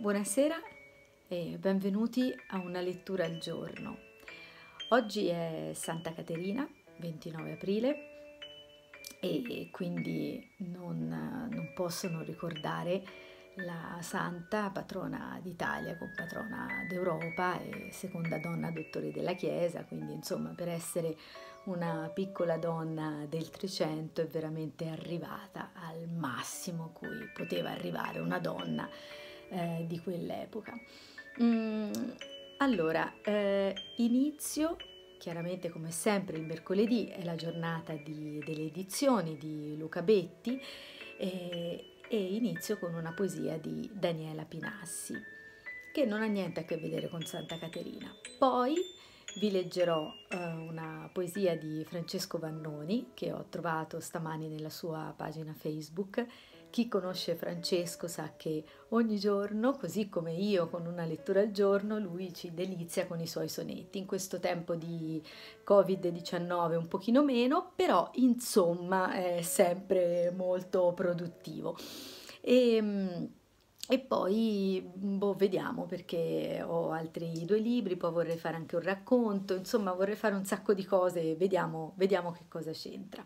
Buonasera e benvenuti a una lettura al giorno. Oggi è Santa Caterina, 29 aprile, e quindi non, non posso non ricordare la santa patrona d'Italia, compatrona d'Europa e seconda donna dottore della Chiesa, quindi insomma per essere una piccola donna del 300 è veramente arrivata al massimo cui poteva arrivare una donna eh, di quell'epoca. Mm, allora, eh, inizio chiaramente come sempre il mercoledì è la giornata di, delle edizioni di Luca Betti eh, e inizio con una poesia di Daniela Pinassi che non ha niente a che vedere con Santa Caterina. Poi vi leggerò eh, una poesia di Francesco Vannoni che ho trovato stamani nella sua pagina Facebook chi conosce Francesco sa che ogni giorno, così come io con una lettura al giorno, lui ci delizia con i suoi sonetti. In questo tempo di Covid-19 un pochino meno, però insomma è sempre molto produttivo. E, ehm, e poi boh, vediamo perché ho altri due libri, poi vorrei fare anche un racconto, insomma vorrei fare un sacco di cose, vediamo, vediamo che cosa c'entra.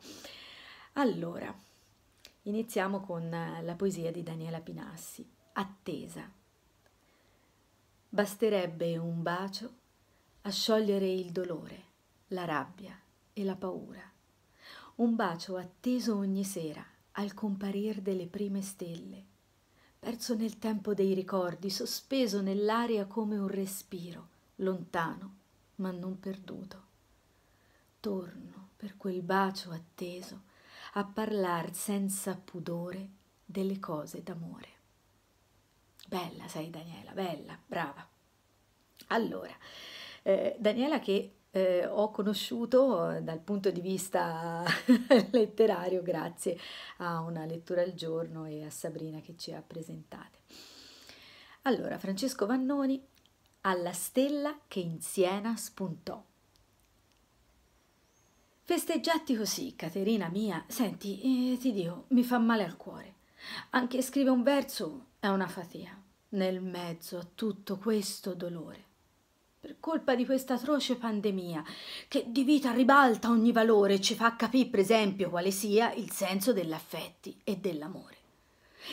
Allora, Iniziamo con eh, la poesia di Daniela Pinassi, Attesa. Basterebbe un bacio a sciogliere il dolore, la rabbia e la paura. Un bacio atteso ogni sera al comparir delle prime stelle, perso nel tempo dei ricordi, sospeso nell'aria come un respiro, lontano ma non perduto. Torno per quel bacio atteso a parlare senza pudore delle cose d'amore. Bella sei Daniela, bella, brava. Allora, eh, Daniela che eh, ho conosciuto eh, dal punto di vista letterario grazie a una lettura al giorno e a Sabrina che ci ha presentate. Allora, Francesco Vannoni alla stella che in Siena spuntò. Festeggiati così, Caterina mia. Senti, eh, ti dico, mi fa male al cuore. Anche scrivere un verso è una fatia. Nel mezzo a tutto questo dolore. Per colpa di questa atroce pandemia, che di vita ribalta ogni valore e ci fa capire, per esempio, quale sia il senso degli affetti e dell'amore.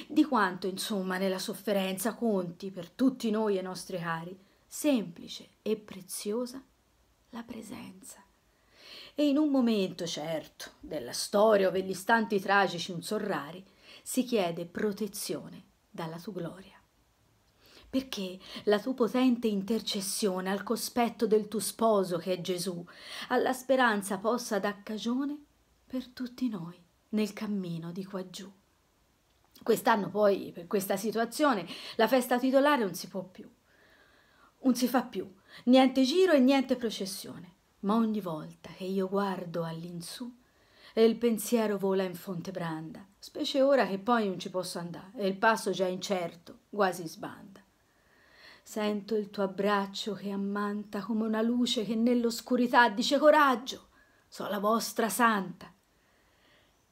Di quanto, insomma, nella sofferenza conti per tutti noi e i nostri cari, semplice e preziosa, la presenza e in un momento certo della storia o degli istanti tragici un sorrari, si chiede protezione dalla tua gloria. Perché la tua potente intercessione al cospetto del tuo sposo che è Gesù, alla speranza possa dar cagione per tutti noi nel cammino di qua giù. Quest'anno poi, per questa situazione, la festa titolare non si può più. Non si fa più, niente giro e niente processione ma ogni volta che io guardo all'insù e il pensiero vola in fonte branda, specie ora che poi non ci posso andare e il passo già incerto, quasi sbanda. Sento il tuo abbraccio che ammanta come una luce che nell'oscurità dice coraggio, so la vostra santa.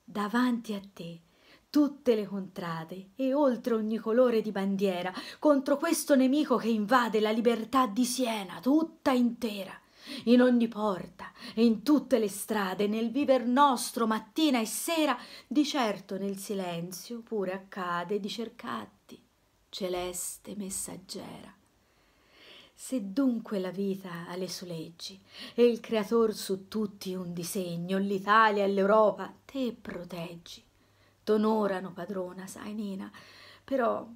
Davanti a te tutte le contrade e oltre ogni colore di bandiera contro questo nemico che invade la libertà di Siena tutta intera in ogni porta e in tutte le strade, nel viver nostro mattina e sera, di certo nel silenzio pure accade di cercarti, celeste messaggera. Se dunque la vita ha le sue leggi e il Creator su tutti un disegno, l'Italia e l'Europa te proteggi. T'onorano, padrona, sai Nina, però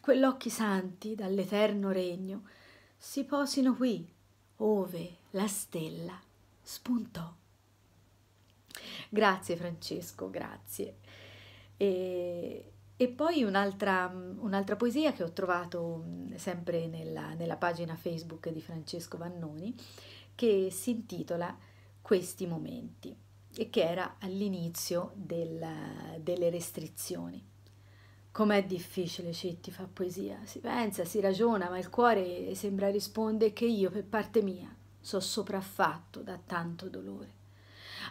quell'occhi santi dall'eterno regno si posino qui ove la stella spuntò. Grazie Francesco, grazie. E, e poi un'altra, un'altra, poesia che ho trovato sempre nella, nella pagina Facebook di Francesco Vannoni, che si intitola Questi momenti e che era all'inizio del, delle restrizioni. Com'è difficile, Citti, fa poesia. Si pensa, si ragiona, ma il cuore sembra risponde che io, per parte mia, so sopraffatto da tanto dolore.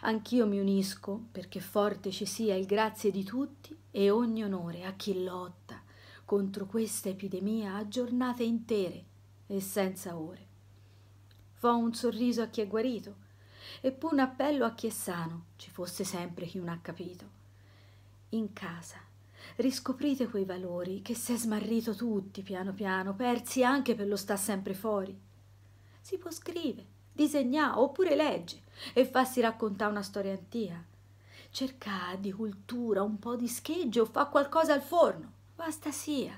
Anch'io mi unisco perché forte ci sia il grazie di tutti e ogni onore a chi lotta contro questa epidemia a giornate intere e senza ore. Fo un sorriso a chi è guarito e pur un appello a chi è sano, ci fosse sempre chi non ha capito. In casa Riscoprite quei valori che si è smarrito tutti piano piano, persi anche per lo sta sempre fuori. Si può scrivere, disegnare oppure leggere e farsi raccontare una storia antica. Cerca di cultura, un po' di scheggio, fa qualcosa al forno, basta sia.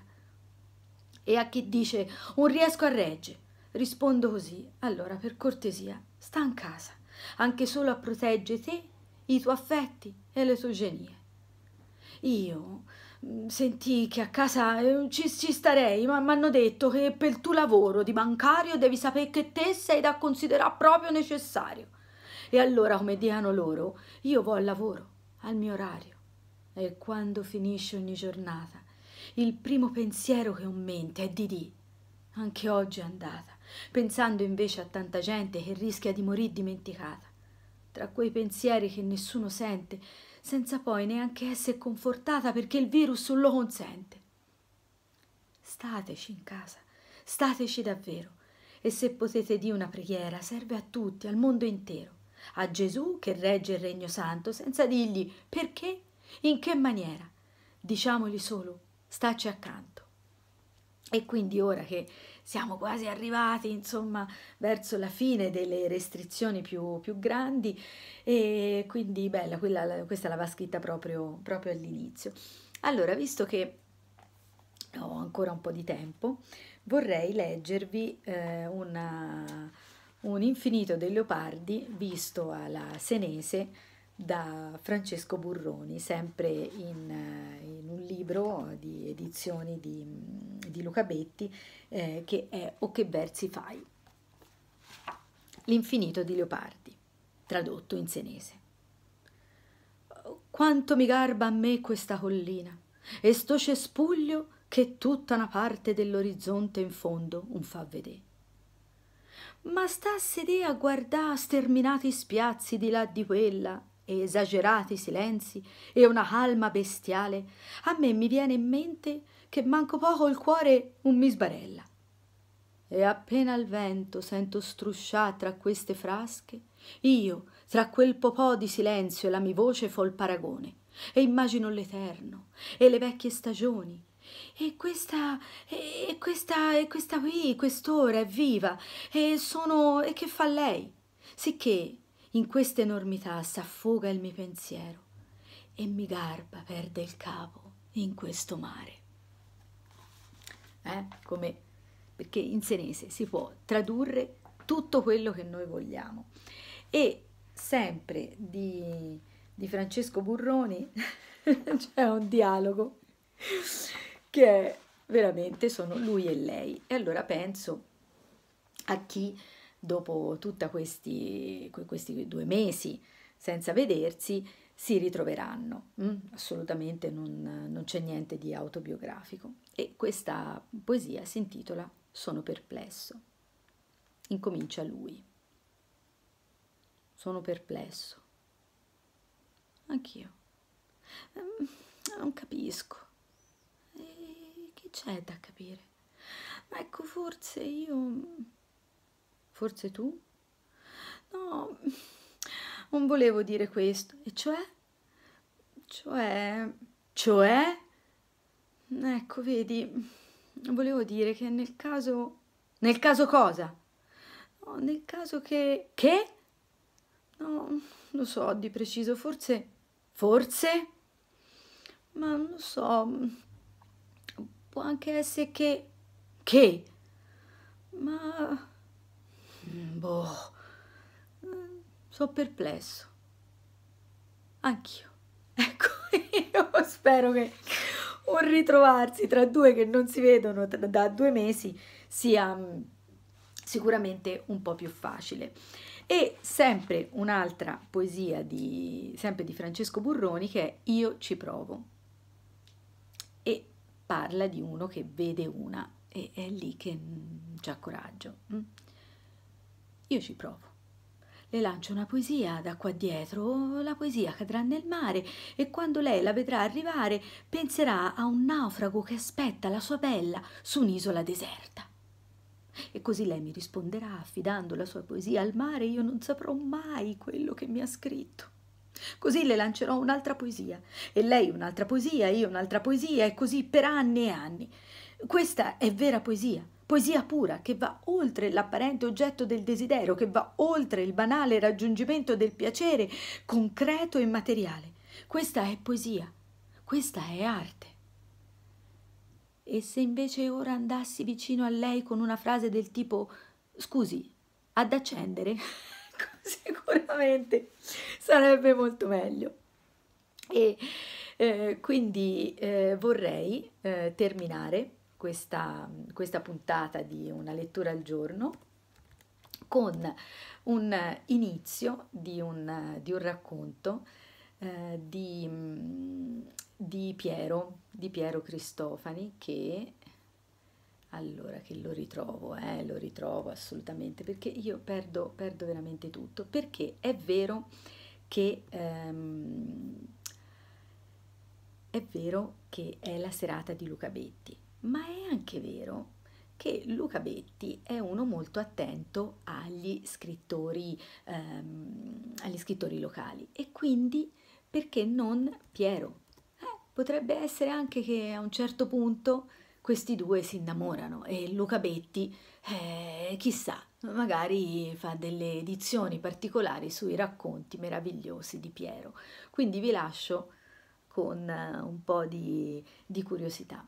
E a chi dice un riesco a reggere, rispondo così, allora per cortesia, sta in casa, anche solo a proteggere te, i tuoi affetti e le tue genie. Io Senti che a casa eh, ci, ci, starei, ma mi hanno detto che per il tuo lavoro di bancario devi sapere che te sei da considerare proprio necessario. E allora, come diano loro, io vo al lavoro, al mio orario. E quando finisce ogni giornata, il primo pensiero che ho in mente è di dì. Anche oggi è andata, pensando invece a tanta gente che rischia di morire dimenticata. Tra quei pensieri che nessuno sente, senza poi neanche essere confortata perché il virus non lo consente. Stateci in casa, stateci davvero e se potete dire una preghiera serve a tutti, al mondo intero, a Gesù che regge il Regno Santo senza dirgli perché, in che maniera. Diciamogli solo, staci accanto. E quindi ora che siamo quasi arrivati, insomma, verso la fine delle restrizioni più, più grandi, e quindi bella, quella, questa va scritta proprio, proprio all'inizio. Allora, visto che ho ancora un po' di tempo, vorrei leggervi eh, una, un infinito dei leopardi visto alla senese da Francesco Burroni, sempre in, in un libro di edizioni di, di Luca Betti, eh, che è O che versi fai? L'infinito di Leopardi, tradotto in senese. Quanto mi garba a me questa collina e sto cespuglio che tutta una parte dell'orizzonte in fondo un fa vedere ma sta a sedere a guardare sterminati spiazzi di là di quella e esagerati silenzi e una calma bestiale, a me mi viene in mente che manco poco il cuore un misbarella. E appena il vento sento struscià tra queste frasche, io, tra quel popò di silenzio e la mia voce fo il paragone, e immagino l'eterno, e le vecchie stagioni, e questa, e questa, e questa qui, quest'ora è viva, e sono, e che fa lei? Sicché in questa enormità s'affoga il mio pensiero e mi garba perde il capo in questo mare. Eh? Come, perché in senese si può tradurre tutto quello che noi vogliamo. E sempre di, di Francesco Burroni c'è un dialogo che è veramente sono lui e lei. E allora penso a chi dopo tutti questi, questi, due mesi senza vedersi, si ritroveranno. Mm? Assolutamente non, non c'è niente di autobiografico. E questa poesia si intitola Sono perplesso. Incomincia lui. Sono perplesso. Anch'io. Mm, non capisco. E che c'è da capire? ecco, forse io Forse tu? No, non volevo dire questo. E cioè? Cioè... Cioè? Ecco, vedi, volevo dire che nel caso... Nel caso cosa? No, nel caso che... Che? No, lo so di preciso, forse... Forse? Ma non lo so. Può anche essere che... Che? Ma... Mm, boh, sono perplesso. Anch'io. Ecco, io spero che un ritrovarsi tra due che non si vedono da due mesi sia mm, sicuramente un po' più facile. E sempre un'altra poesia di, sempre di Francesco Burroni che è Io ci provo. E parla di uno che vede una e è lì che mm, c'ha coraggio. Io ci provo. Le lancio una poesia da qua dietro, la poesia cadrà nel mare e quando lei la vedrà arrivare penserà a un naufrago che aspetta la sua bella su un'isola deserta. E così lei mi risponderà affidando la sua poesia al mare, io non saprò mai quello che mi ha scritto. Così le lancerò un'altra poesia, e lei un'altra poesia, io un'altra poesia, e così per anni e anni. Questa è vera poesia, poesia pura che va oltre l'apparente oggetto del desiderio, che va oltre il banale raggiungimento del piacere concreto e materiale. Questa è poesia, questa è arte. E se invece ora andassi vicino a lei con una frase del tipo scusi, ad accendere, sicuramente sarebbe molto meglio. E eh, quindi eh, vorrei eh, terminare questa, questa puntata di una lettura al giorno con un inizio di un, di un racconto eh, di, mm, di, Piero, di Piero Cristofani che allora che lo ritrovo, eh, lo ritrovo assolutamente perché io perdo, perdo veramente tutto perché è vero che ehm, è vero che è la serata di Luca Betti ma è anche vero che Luca Betti è uno molto attento agli scrittori, ehm, agli scrittori locali e quindi perché non Piero? Eh, potrebbe essere anche che a un certo punto questi due si innamorano e Luca Betti, eh, chissà, magari fa delle edizioni particolari sui racconti meravigliosi di Piero. Quindi vi lascio con eh, un po' di, di curiosità.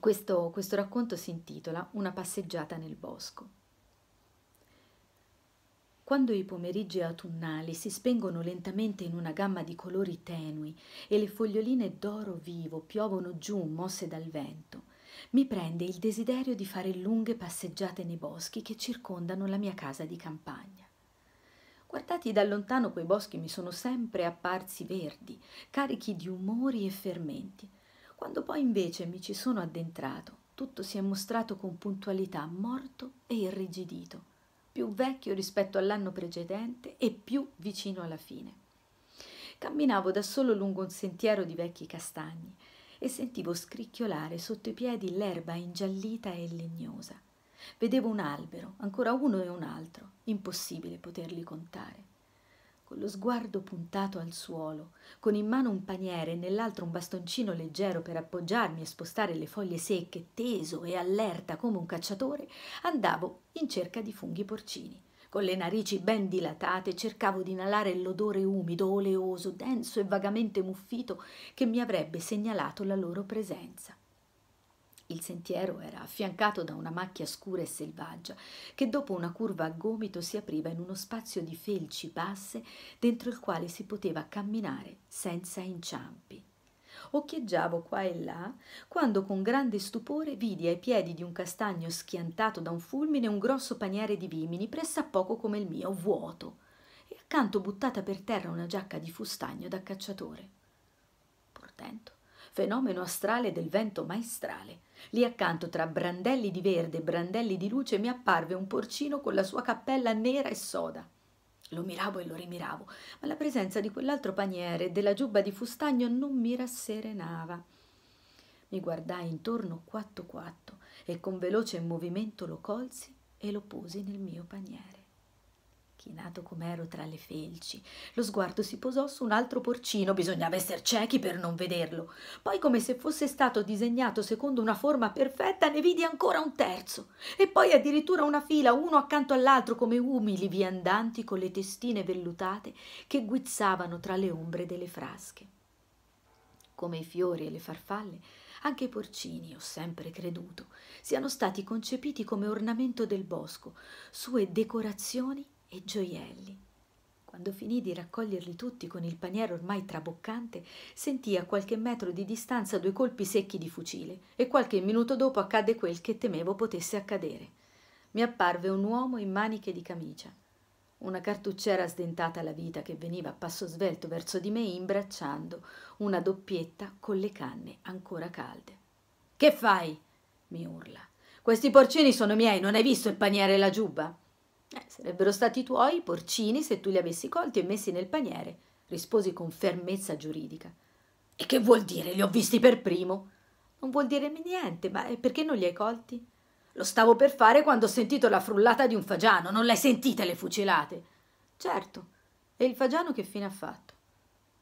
Questo, questo racconto si intitola Una passeggiata nel bosco. Quando i pomeriggi autunnali si spengono lentamente in una gamma di colori tenui e le foglioline d'oro vivo piovono giù mosse dal vento, mi prende il desiderio di fare lunghe passeggiate nei boschi che circondano la mia casa di campagna. Guardati da lontano quei boschi mi sono sempre apparsi verdi, carichi di umori e fermenti, quando poi invece mi ci sono addentrato, tutto si è mostrato con puntualità morto e irrigidito, più vecchio rispetto all'anno precedente e più vicino alla fine. Camminavo da solo lungo un sentiero di vecchi castagni e sentivo scricchiolare sotto i piedi l'erba ingiallita e legnosa. Vedevo un albero, ancora uno e un altro, impossibile poterli contare con lo sguardo puntato al suolo, con in mano un paniere e nell'altro un bastoncino leggero per appoggiarmi e spostare le foglie secche, teso e allerta come un cacciatore, andavo in cerca di funghi porcini. Con le narici ben dilatate cercavo di inalare l'odore umido, oleoso, denso e vagamente muffito che mi avrebbe segnalato la loro presenza. Il sentiero era affiancato da una macchia scura e selvaggia, che dopo una curva a gomito si apriva in uno spazio di felci basse dentro il quale si poteva camminare senza inciampi. Occhieggiavo qua e là, quando con grande stupore vidi ai piedi di un castagno schiantato da un fulmine un grosso paniere di vimini, pressa poco come il mio, vuoto, e accanto buttata per terra una giacca di fustagno da cacciatore. Portento fenomeno astrale del vento maestrale. Lì accanto, tra brandelli di verde e brandelli di luce, mi apparve un porcino con la sua cappella nera e soda. Lo miravo e lo rimiravo, ma la presenza di quell'altro paniere e della giubba di fustagno non mi rasserenava. Mi guardai intorno quatto quatto e con veloce movimento lo colsi e lo posi nel mio paniere chinato com'ero tra le felci. Lo sguardo si posò su un altro porcino, bisognava essere ciechi per non vederlo. Poi, come se fosse stato disegnato secondo una forma perfetta, ne vidi ancora un terzo, e poi addirittura una fila, uno accanto all'altro, come umili viandanti con le testine vellutate che guizzavano tra le ombre delle frasche. Come i fiori e le farfalle, anche i porcini, ho sempre creduto, siano stati concepiti come ornamento del bosco, sue decorazioni e gioielli. Quando finì di raccoglierli tutti con il paniere ormai traboccante, sentì a qualche metro di distanza due colpi secchi di fucile e qualche minuto dopo accadde quel che temevo potesse accadere. Mi apparve un uomo in maniche di camicia. Una cartucciera sdentata alla vita che veniva a passo svelto verso di me imbracciando una doppietta con le canne ancora calde. Che fai? mi urla. Questi porcini sono miei, non hai visto il paniere e la giubba? Eh, sarebbero stati tuoi porcini se tu li avessi colti e messi nel paniere, risposi con fermezza giuridica. E che vuol dire? Li ho visti per primo. Non vuol dire niente, ma eh, perché non li hai colti? Lo stavo per fare quando ho sentito la frullata di un fagiano. Non l'hai sentita le fucilate? Certo. E il fagiano che fine ha fatto?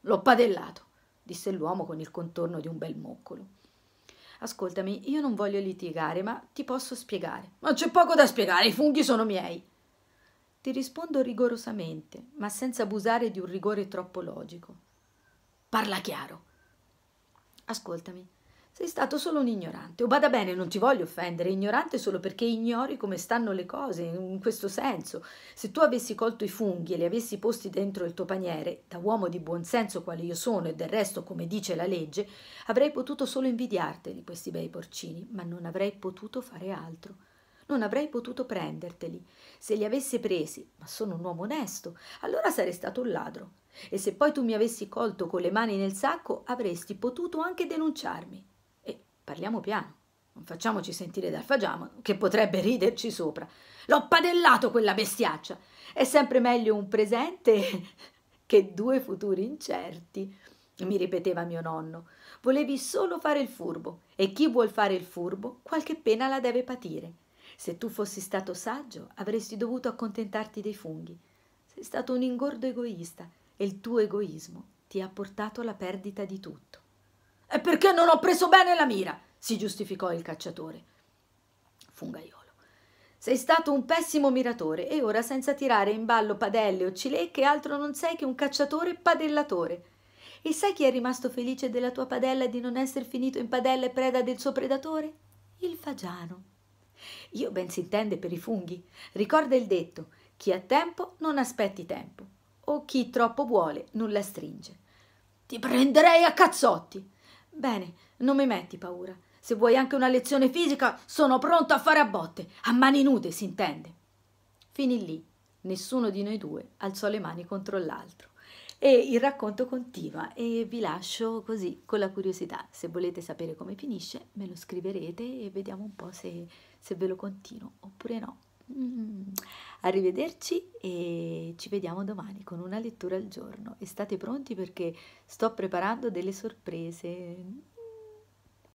L'ho padellato, disse l'uomo con il contorno di un bel moccolo. Ascoltami, io non voglio litigare, ma ti posso spiegare. Ma c'è poco da spiegare, i funghi sono miei. Ti rispondo rigorosamente, ma senza abusare di un rigore troppo logico. Parla chiaro. Ascoltami, sei stato solo un ignorante. O bada bene, non ti voglio offendere, ignorante solo perché ignori come stanno le cose, in questo senso. Se tu avessi colto i funghi e li avessi posti dentro il tuo paniere, da uomo di buon senso quale io sono e del resto come dice la legge, avrei potuto solo invidiarteli questi bei porcini, ma non avrei potuto fare altro non avrei potuto prenderteli. Se li avessi presi, ma sono un uomo onesto, allora sarei stato un ladro. E se poi tu mi avessi colto con le mani nel sacco, avresti potuto anche denunciarmi. E parliamo piano. Non facciamoci sentire dal fagiamo, che potrebbe riderci sopra. L'ho padellato quella bestiaccia. È sempre meglio un presente che due futuri incerti, mi ripeteva mio nonno. Volevi solo fare il furbo e chi vuol fare il furbo qualche pena la deve patire. Se tu fossi stato saggio, avresti dovuto accontentarti dei funghi. Sei stato un ingordo egoista e il tuo egoismo ti ha portato alla perdita di tutto. E perché non ho preso bene la mira? si giustificò il cacciatore. Fungaiolo. Sei stato un pessimo miratore e ora senza tirare in ballo padelle o cilecche altro non sei che un cacciatore padellatore. E sai chi è rimasto felice della tua padella e di non essere finito in padella e preda del suo predatore? Il fagiano. Io ben si intende per i funghi. Ricorda il detto, chi ha tempo non aspetti tempo, o chi troppo vuole nulla stringe. Ti prenderei a cazzotti. Bene, non mi metti paura. Se vuoi anche una lezione fisica, sono pronto a fare a botte, a mani nude, si intende. Finì lì. Nessuno di noi due alzò le mani contro l'altro. E il racconto continua e vi lascio così con la curiosità. Se volete sapere come finisce, me lo scriverete e vediamo un po' se se ve lo continuo oppure no. Mm-hmm. Arrivederci e ci vediamo domani con una lettura al giorno e state pronti perché sto preparando delle sorprese.